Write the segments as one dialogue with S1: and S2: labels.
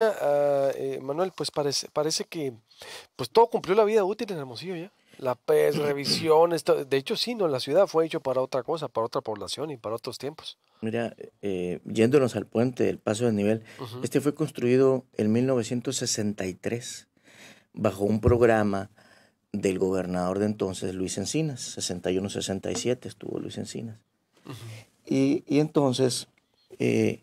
S1: Ah, eh, Manuel, pues parece, parece que pues todo cumplió la vida útil en Hermosillo ya. La PES, revisión, de hecho sí, la ciudad fue hecho para otra cosa, para otra población y para otros tiempos.
S2: Mira, eh, yéndonos al puente del paso de nivel, este fue construido en 1963 bajo un programa del gobernador de entonces, Luis Encinas, 61-67 estuvo Luis Encinas. y, entonces, eh,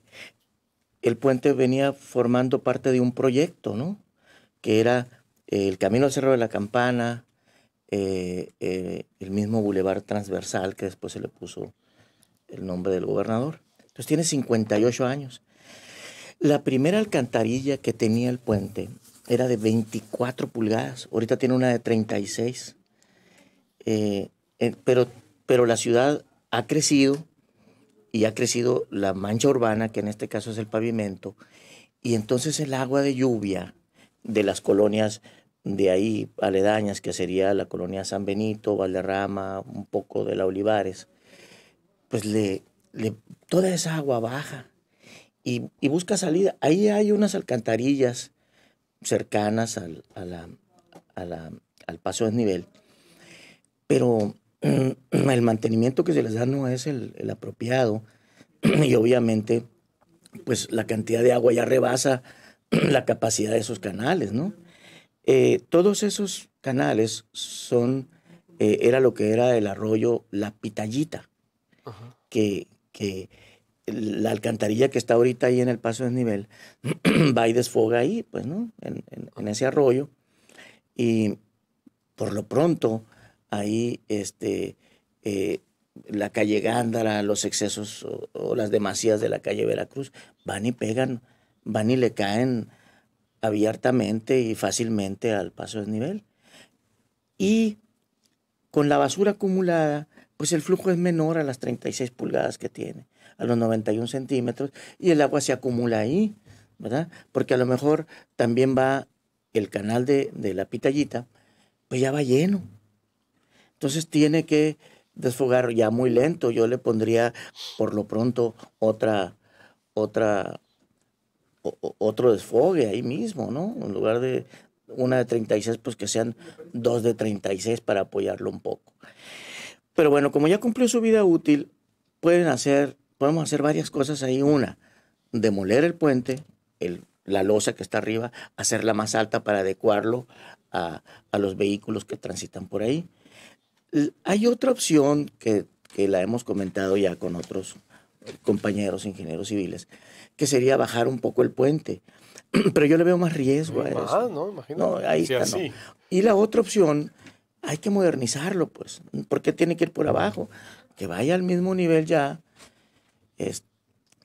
S2: el puente venía formando parte de un proyecto, ¿no? Que era eh, el camino Cerro de la Campana, eh, eh, el mismo boulevard transversal que después se le puso el nombre del gobernador. Entonces tiene 58 años. La primera alcantarilla que tenía el puente era de 24 pulgadas, ahorita tiene una de 36. pero, pero la ciudad ha crecido y ha crecido la mancha urbana, que en este caso es el pavimento, y entonces el agua de lluvia de las colonias de ahí aledañas, que sería la colonia San Benito, Valderrama, un poco de la Olivares, pues le, toda esa agua baja y, busca salida. Ahí hay unas alcantarillas cercanas al, a la, al paso nivel pero eh, el mantenimiento que se les da no es el, apropiado y obviamente pues la cantidad de agua ya rebasa la capacidad de esos canales, ¿no? Eh, todos esos canales son, eh, era lo que era el arroyo La Pitallita, que, la alcantarilla que está ahorita ahí en el paso de nivel va y desfoga ahí, pues, ¿no? En, en, ese arroyo. Y por lo pronto, ahí este, eh, la calle Gándara, los excesos o, las demasías de la calle Veracruz, van y pegan, van y le caen abiertamente y fácilmente al paso del nivel. Y con la basura acumulada, pues el flujo es menor a las 36 pulgadas que tiene, a los 91 centímetros, y el agua se acumula ahí, ¿verdad? Porque a lo mejor también va el canal de, de la pitallita, pues ya va lleno. Entonces tiene que desfogar ya muy lento. Yo le pondría por lo pronto otra, otra, otro desfogue ahí mismo, ¿no? En lugar de una de 36, pues que sean dos de 36 para apoyarlo un poco. Pero bueno, como ya cumplió su vida útil, pueden hacer, podemos hacer varias cosas ahí. Una, demoler el puente, el, la losa que está arriba, hacerla más alta para adecuarlo a los vehículos que transitan por ahí hay otra opción que, la hemos comentado ya con otros compañeros ingenieros civiles, que sería bajar un poco el puente. Pero yo le veo más riesgo a eso. no, imagino. Y la otra opción, hay que modernizarlo, pues. ¿Por qué tiene que ir por abajo? Que vaya al mismo nivel ya. Este,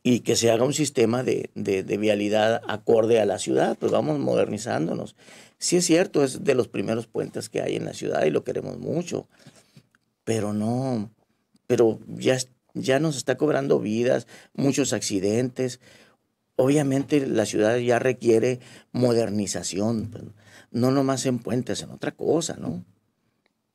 S2: y que se haga un sistema de, de, vialidad acorde a la ciudad, pues vamos modernizándonos. Sí es cierto, es de los primeros puentes que hay en la ciudad y lo queremos mucho, pero no, pero ya, ya nos está cobrando vidas, muchos accidentes. Obviamente la ciudad ya requiere modernización, pues, no nomás en puentes, en otra cosa, ¿no?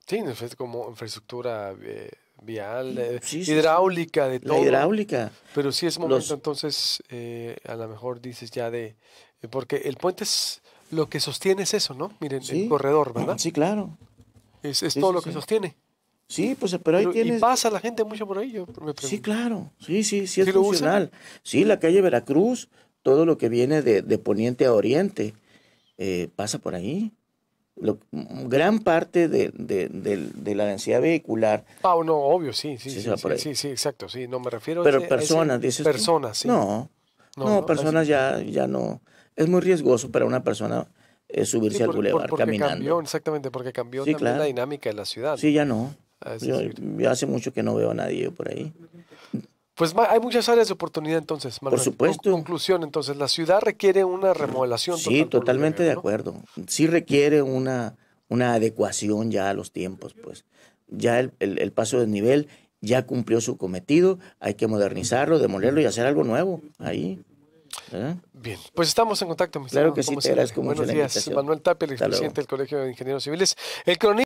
S1: Sí, como infraestructura eh, vial, eh, hidráulica, de todo. hidráulica. Pero sí es momento, entonces, eh, a lo mejor dices ya de. Porque el puente es lo que sostiene es eso, ¿no? Miren, el corredor, ¿verdad? Sí, claro. Es, todo lo que sostiene. Sí, pues, pero ahí tienes. Y pasa la gente mucho por ahí, yo me Sí, claro. Sí, sí, sí es funcional.
S2: Sí, la calle Veracruz, todo lo que viene de, de poniente a oriente pasa por ahí lo, gran parte de,
S1: la densidad vehicular. Ah, no, obvio, sí, sí, sí, sí, sí, exacto, sí, no me refiero Pero a personas, dices. Personas, sí. No, no, personas
S2: ya, ya no. Es muy riesgoso para una persona eh, subirse al bulevar caminando.
S1: exactamente, porque cambió también la dinámica de la ciudad. Sí, ya no. Ah, yo
S2: hace mucho que no veo a nadie por ahí.
S1: Pues hay muchas áreas de oportunidad entonces, Manuel. Por supuesto. conclusión, entonces, la ciudad requiere una remodelación. Sí,
S2: totalmente de acuerdo. Sí requiere una, una adecuación ya a los tiempos, pues. Ya el, paso de nivel ya cumplió su cometido, hay que modernizarlo, demolerlo y hacer algo nuevo ahí.
S1: Bien, pues estamos en contacto, mi Claro que sí, te agradezco Buenos días, Manuel Tapia, el del Colegio de Ingenieros Civiles. El